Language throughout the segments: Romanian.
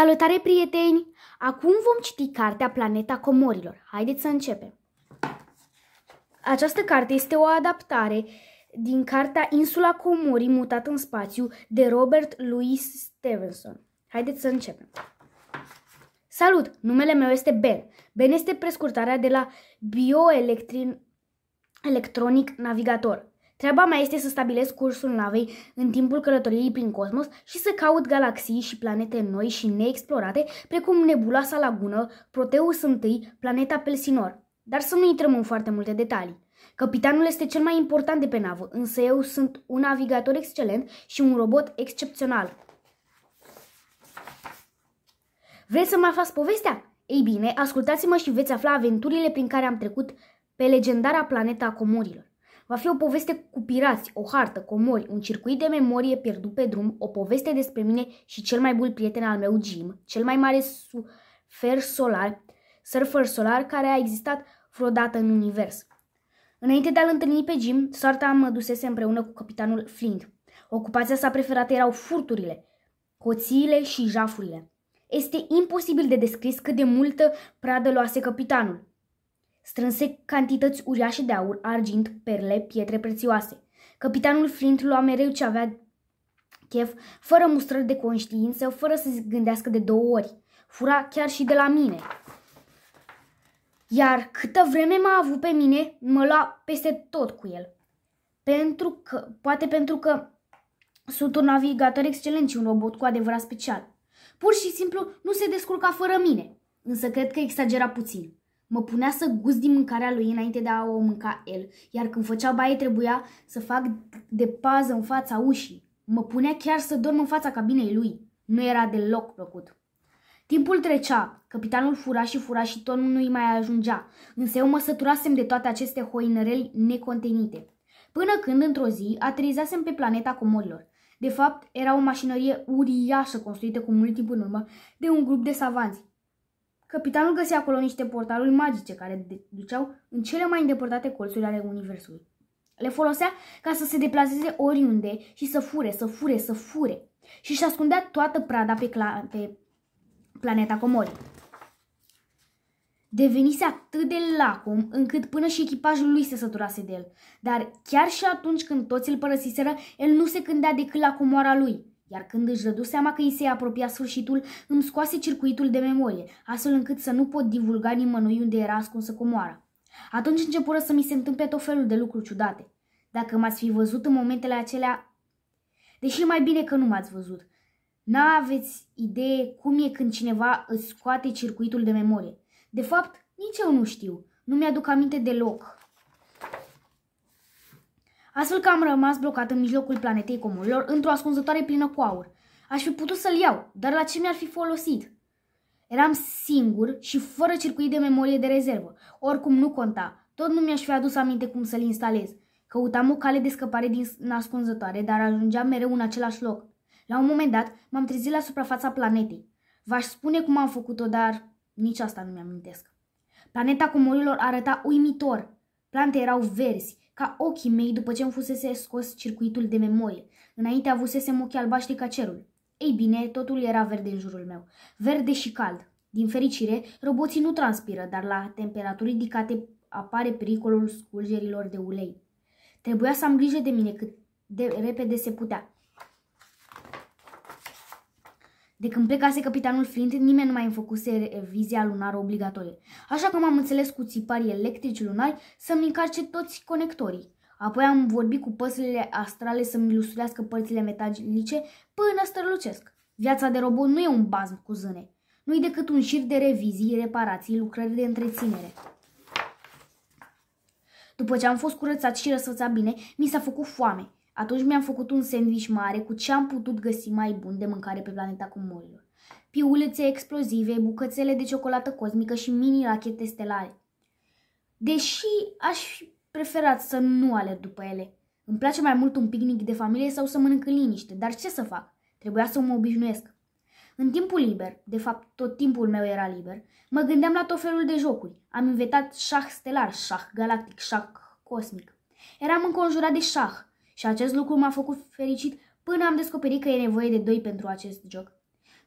Salutare, prieteni! Acum vom citi cartea Planeta Comorilor. Haideți să începem! Această carte este o adaptare din cartea Insula Comorii mutată în spațiu de Robert Louis Stevenson. Haideți să începem! Salut! Numele meu este Ben. Ben este prescurtarea de la Bioelectronic Navigator. Treaba mea este să stabilesc cursul navei în timpul călătoriei prin cosmos și să caut galaxii și planete noi și neexplorate, precum nebuloasa lagună, Proteus I, planeta Pelsinor. Dar să nu intrăm în foarte multe detalii. Capitanul este cel mai important de pe navă, însă eu sunt un navigator excelent și un robot excepțional. Vreți să mă aflați povestea? Ei bine, ascultați-mă și veți afla aventurile prin care am trecut pe legendara planeta comorilor. Va fi o poveste cu pirați, o hartă, comori, un circuit de memorie pierdut pe drum, o poveste despre mine și cel mai bun prieten al meu, Jim, cel mai mare surfer solar, surfer solar care a existat vreodată în univers. Înainte de a-l întâlni pe Jim, soarta mă dusese împreună cu capitanul Flint. Ocupația sa preferată erau furturile, hoțiile și jafurile. Este imposibil de descris cât de multă pradă luase capitanul. Strânse cantități uriașe de aur, argint, perle, pietre prețioase. Capitanul Flint lua mereu ce avea chef, fără mustrări de conștiință, fără să se gândească de două ori. Fura chiar și de la mine. Iar câtă vreme m-a avut pe mine, mă lua peste tot cu el. Pentru că, poate pentru că sunt un navigator excelent și un robot cu adevărat special. Pur și simplu nu se descurca fără mine, însă cred că exagera puțin. Mă punea să gust din mâncarea lui înainte de a o mânca el, iar când făcea baie trebuia să fac de pază în fața ușii. Mă punea chiar să dorm în fața cabinei lui. Nu era deloc plăcut. Timpul trecea, capitanul fura și fura și tonul nu-i mai ajungea, însă eu mă săturasem de toate aceste hoinăreli necontenite. Până când, într-o zi, aterizasem pe planeta comorilor. De fapt, era o mașinărie uriașă construită cu mult timp în urmă de un grup de savanți, Capitanul găsea acolo niște portaluri magice care duceau în cele mai îndepărtate colțuri ale universului. Le folosea ca să se deplaseze oriunde și să fure, să fure, să fure. Și își ascundea toată prada pe, pe planeta Comori. Devenise atât de lacom încât până și echipajul lui se săturase de el. Dar chiar și atunci când toți îl părăsiseră, el nu se gândea decât la comoara lui. Iar când își dădu seama că îi se apropia sfârșitul, îmi scoase circuitul de memorie, astfel încât să nu pot divulga nimănui unde era ascunsă comoara. Atunci începură să mi se întâmple tot felul de lucruri ciudate. Dacă m-ați fi văzut în momentele acelea... Deși mai bine că nu m-ați văzut. N-aveți idee cum e când cineva îți scoate circuitul de memorie. De fapt, nici eu nu știu. Nu mi-aduc aminte deloc astfel că am rămas blocat în mijlocul planetei comunilor într-o ascunzătoare plină cu aur. Aș fi putut să-l iau, dar la ce mi-ar fi folosit? Eram singur și fără circuit de memorie de rezervă. Oricum nu conta, tot nu mi-aș fi adus aminte cum să-l instalez. Căutam o cale de scăpare din ascunzătoare, dar ajungeam mereu în același loc. La un moment dat, m-am trezit la suprafața planetei. V-aș spune cum am făcut-o, dar nici asta nu mi-amintesc. Planeta comorilor arăta uimitor. Plante erau verzi, ca ochii mei după ce îmi fusese scos circuitul de memorie. Înainte avusesem ochii albaștri ca cerul. Ei bine, totul era verde în jurul meu. Verde și cald. Din fericire, roboții nu transpiră, dar la temperaturi ridicate apare pericolul scurgerilor de ulei. Trebuia să am grijă de mine cât de repede se putea. De când plecase capitanul Flint, nimeni nu mai înfăcuse revizia eh, lunară obligatorie, așa că m-am înțeles cu țiparii electrici lunari să-mi încarce toți conectorii. Apoi am vorbit cu păsările astrale să-mi ilustrească părțile metalice până strălucesc. Viața de robot nu e un bazm cu zâne. Nu-i decât un șir de revizii, reparații, lucrări de întreținere. După ce am fost curățat și răsfățat bine, mi s-a făcut foame atunci mi-am făcut un sandwich mare cu ce am putut găsi mai bun de mâncare pe planeta comorilor. Piulețe explozive, bucățele de ciocolată cosmică și mini-rachete stelare. Deși aș fi preferat să nu alerg după ele. Îmi place mai mult un picnic de familie sau să mănânc în liniște, dar ce să fac? Trebuia să mă obișnuiesc. În timpul liber, de fapt tot timpul meu era liber, mă gândeam la tot felul de jocuri. Am inventat șah stelar, șah galactic, șah cosmic. Eram înconjurat de șah, și acest lucru m-a făcut fericit până am descoperit că e nevoie de doi pentru acest joc.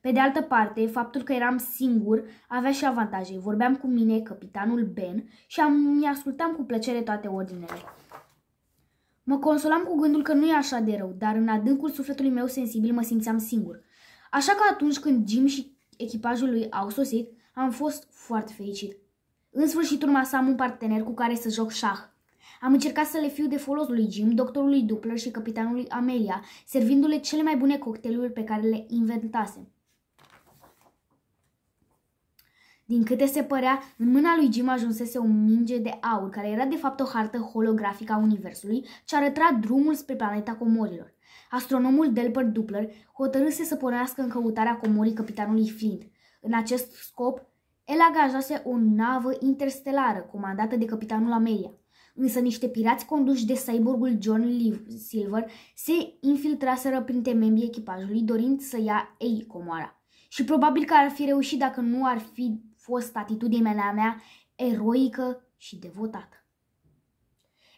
Pe de altă parte, faptul că eram singur avea și avantaje. Vorbeam cu mine, capitanul Ben, și am, ascultam cu plăcere toate ordinele. Mă consolam cu gândul că nu e așa de rău, dar în adâncul sufletului meu sensibil mă simțeam singur. Așa că atunci când Jim și echipajul lui au sosit, am fost foarte fericit. În sfârșit urma să am un partener cu care să joc șah. Am încercat să le fiu de folos lui Jim, doctorului Dupler și capitanului Amelia, servindu-le cele mai bune cocktailuri pe care le inventasem. Din câte se părea, în mâna lui Jim ajunsese o minge de aur, care era de fapt o hartă holografică a Universului, ce arăta drumul spre planeta comorilor. Astronomul Delbert Dupler hotărâse să pornească în căutarea comorii capitanului Flint. În acest scop, el agajase o navă interstelară comandată de capitanul Amelia însă niște pirați conduși de cyborgul John Silver se infiltraseră printre membrii echipajului dorind să ia ei comoara. Și probabil că ar fi reușit dacă nu ar fi fost atitudinea mea eroică și devotată.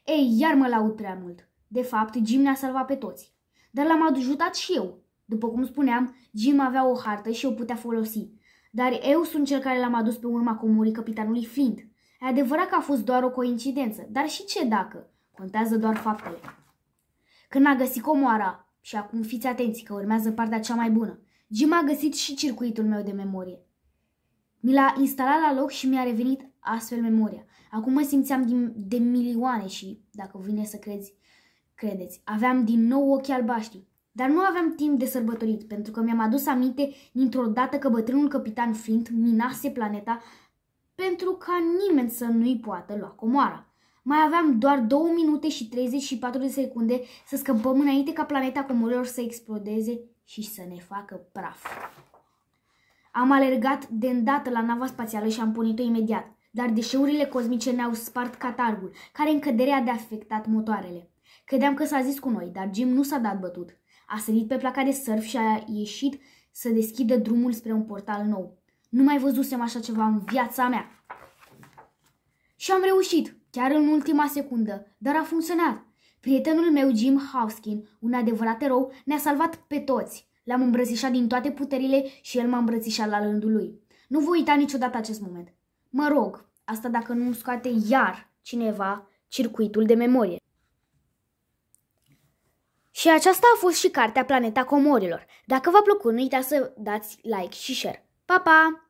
Ei, iar mă laud prea mult. De fapt, Jim ne-a salvat pe toți. Dar l-am ajutat și eu. După cum spuneam, Jim avea o hartă și o putea folosi. Dar eu sunt cel care l-am adus pe urma comorii capitanului Flint. E adevărat că a fost doar o coincidență, dar și ce dacă? Contează doar faptele. Când a găsit comoara, și acum fiți atenți că urmează partea cea mai bună, Jim a găsit și circuitul meu de memorie. Mi l-a instalat la loc și mi-a revenit astfel memoria. Acum mă simțeam din, de milioane și, dacă vine să crezi, credeți, aveam din nou ochii albaștri. Dar nu aveam timp de sărbătorit, pentru că mi-am adus aminte dintr-o dată că bătrânul capitan Flint minase planeta pentru ca nimeni să nu-i poată lua comoara. Mai aveam doar 2 minute și 34 de secunde să scăpăm înainte ca planeta comorilor să explodeze și să ne facă praf. Am alergat de îndată la nava spațială și am punit o imediat, dar deșeurile cosmice ne-au spart catargul, care în căderea de afectat motoarele. Credeam că s-a zis cu noi, dar Jim nu s-a dat bătut. A sărit pe placa de surf și a ieșit să deschidă drumul spre un portal nou. Nu mai văzusem așa ceva în viața mea. Și am reușit, chiar în ultima secundă, dar a funcționat. Prietenul meu, Jim Hawskin, un adevărat erou, ne-a salvat pe toți. L-am îmbrățișat din toate puterile și el m-a îmbrățișat la rândul lui. Nu voi uita niciodată acest moment. Mă rog, asta dacă nu scoate iar cineva circuitul de memorie. Și aceasta a fost și cartea Planeta Comorilor. Dacă v-a plăcut, nu uitați să dați like și share. Pa, pa!